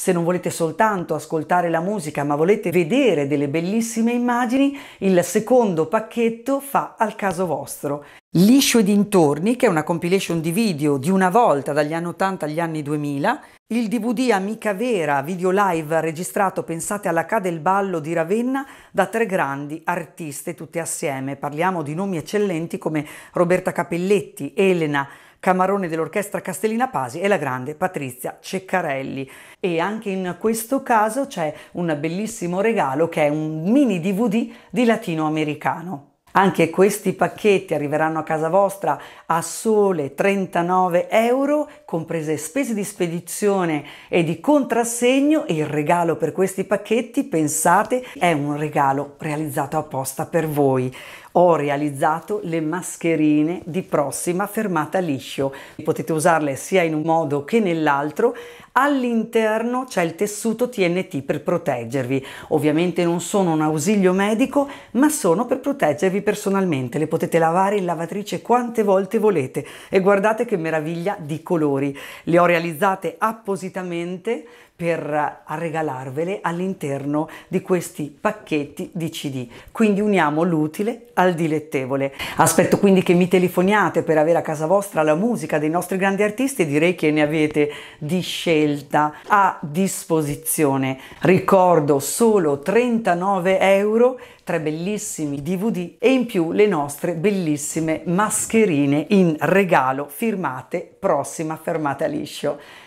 Se non volete soltanto ascoltare la musica ma volete vedere delle bellissime immagini, il secondo pacchetto fa al caso vostro. Liscio e dintorni, che è una compilation di video di una volta dagli anni 80 agli anni 2000, il DVD Amica Vera, video live registrato, pensate alla Cade del Ballo di Ravenna, da tre grandi artiste tutte assieme. Parliamo di nomi eccellenti come Roberta Capelletti, Elena, Camarone dell'Orchestra Castellina Pasi e la grande Patrizia Ceccarelli. E anche in questo caso c'è un bellissimo regalo che è un mini DVD di latinoamericano. Anche questi pacchetti arriveranno a casa vostra a sole 39 euro, comprese spese di spedizione e di contrassegno il regalo per questi pacchetti, pensate, è un regalo realizzato apposta per voi. Ho realizzato le mascherine di prossima fermata liscio. Potete usarle sia in un modo che nell'altro. All'interno c'è il tessuto TNT per proteggervi. Ovviamente non sono un ausilio medico, ma sono per proteggervi lavarvi personalmente, le potete lavare in lavatrice quante volte volete e guardate che meraviglia di colori. Le ho realizzate appositamente per eh, regalarvele all'interno di questi pacchetti di CD. Quindi uniamo l'utile al dilettevole. Aspetto quindi che mi telefoniate per avere a casa vostra la musica dei nostri grandi artisti e direi che ne avete di scelta a disposizione. Ricordo solo 39 euro tre bellissimi DVD e in più le nostre bellissime mascherine in regalo firmate prossima fermata liscio.